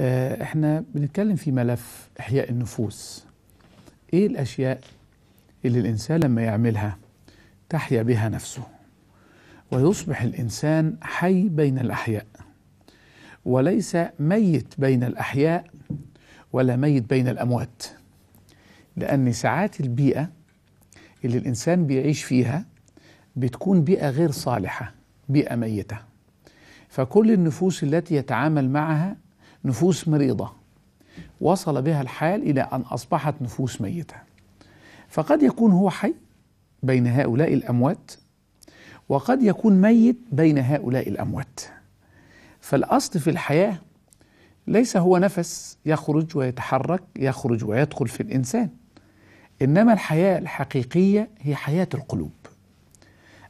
آه، احنا بنتكلم في ملف احياء النفوس ايه الاشياء اللي الانسان لما يعملها تحيا بها نفسه ويصبح الانسان حي بين الاحياء وليس ميت بين الاحياء ولا ميت بين الاموات لان ساعات البيئه اللي الانسان بيعيش فيها بتكون بيئه غير صالحه بيئه ميته فكل النفوس التي يتعامل معها نفوس مريضة وصل بها الحال إلى أن أصبحت نفوس ميتة فقد يكون هو حي بين هؤلاء الأموات وقد يكون ميت بين هؤلاء الأموات فالأصل في الحياة ليس هو نفس يخرج ويتحرك يخرج ويدخل في الإنسان إنما الحياة الحقيقية هي حياة القلوب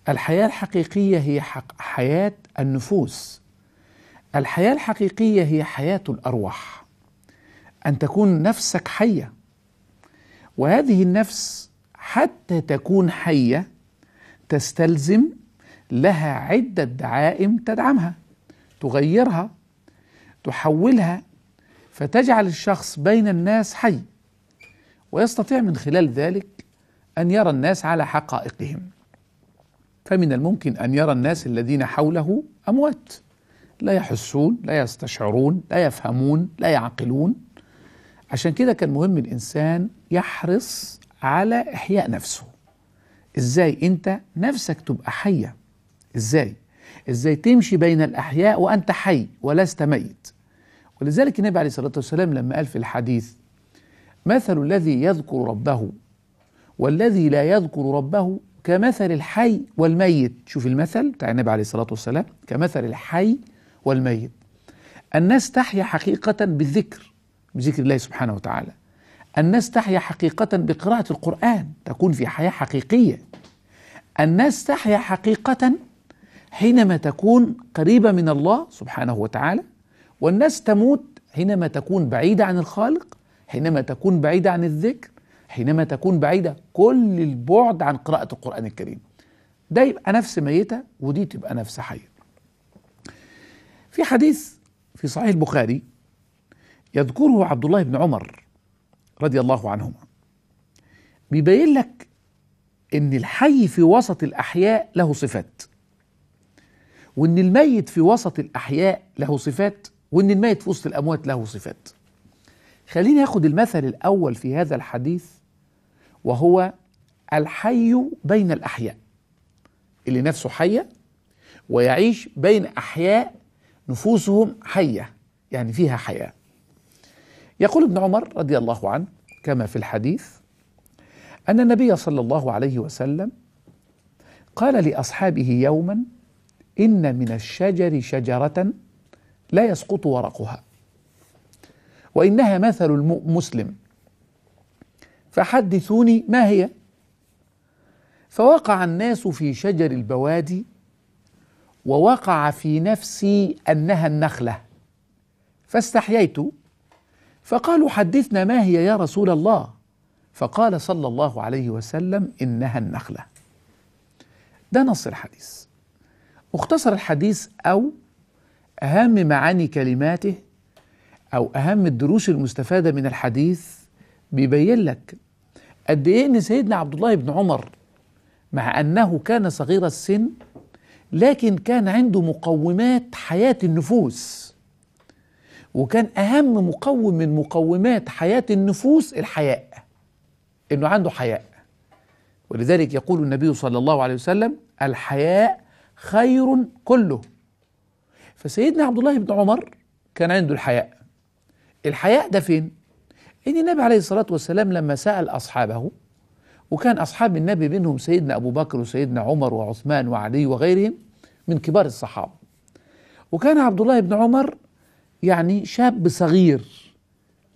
الحياة الحقيقية هي حق حياة النفوس الحياه الحقيقيه هي حياه الارواح ان تكون نفسك حيه وهذه النفس حتى تكون حيه تستلزم لها عده دعائم تدعمها تغيرها تحولها فتجعل الشخص بين الناس حي ويستطيع من خلال ذلك ان يرى الناس على حقائقهم فمن الممكن ان يرى الناس الذين حوله اموات لا يحسون لا يستشعرون لا يفهمون لا يعقلون عشان كده كان مهم الإنسان يحرص على إحياء نفسه إزاي أنت نفسك تبقى حية إزاي إزاي تمشي بين الأحياء وأنت حي ولست ميت ولذلك النبي عليه الصلاة والسلام لما قال في الحديث مثل الذي يذكر ربه والذي لا يذكر ربه كمثل الحي والميت شوف المثل بتاع النبي عليه الصلاة والسلام كمثل الحي والميت الناس تحيا حقيقة بالذكر بذكر الله سبحانه وتعالى الناس تحيا حقيقة بقراءة القرآن تكون في حياة حقيقية الناس تحيا حقيقة حينما تكون قريبة من الله سبحانه وتعالى والناس تموت حينما تكون بعيدة عن الخالق حينما تكون بعيدة عن الذكر حينما تكون بعيدة كل البعد عن قراءة القرآن الكريم ده يبقى نفس ميتة ودي تبقى نفس حية في حديث في صحيح البخاري يذكره عبد الله بن عمر رضي الله عنهما بيبين لك ان الحي في وسط الاحياء له صفات وان الميت في وسط الاحياء له صفات وان الميت في وسط الاموات له صفات خليني اخد المثل الاول في هذا الحديث وهو الحي بين الاحياء اللي نفسه حيه ويعيش بين احياء نفوسهم حية يعني فيها حياة يقول ابن عمر رضي الله عنه كما في الحديث أن النبي صلى الله عليه وسلم قال لأصحابه يوما إن من الشجر شجرة لا يسقط ورقها وإنها مثل المسلم فحدثوني ما هي فوقع الناس في شجر البوادي ووقع في نفسي انها النخله فاستحييت فقالوا حدثنا ما هي يا رسول الله فقال صلى الله عليه وسلم انها النخله ده نص الحديث مختصر الحديث او اهم معاني كلماته او اهم الدروس المستفاده من الحديث بيبين لك قد ايه ان سيدنا عبد الله بن عمر مع انه كان صغير السن لكن كان عنده مقومات حياة النفوس وكان أهم مقوم من مقومات حياة النفوس الحياء إنه عنده حياء ولذلك يقول النبي صلى الله عليه وسلم الحياء خير كله فسيدنا عبد الله بن عمر كان عنده الحياء الحياء ده فين؟ إن النبي عليه الصلاة والسلام لما سأل أصحابه وكان أصحاب النبي منهم سيدنا أبو بكر وسيدنا عمر وعثمان وعلي وغيرهم من كبار الصحابة وكان عبد الله بن عمر يعني شاب صغير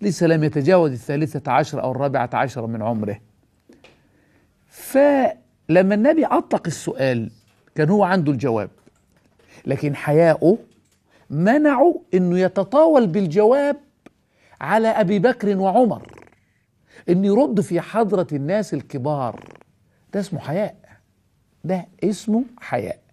لسه لم يتجاوز الثالثة عشر أو الرابعة عشر من عمره فلما النبي أطلق السؤال كان هو عنده الجواب لكن حياؤه منعه أنه يتطاول بالجواب على أبي بكر وعمر ان يرد في حضرة الناس الكبار ده اسمه حياء ده اسمه حياء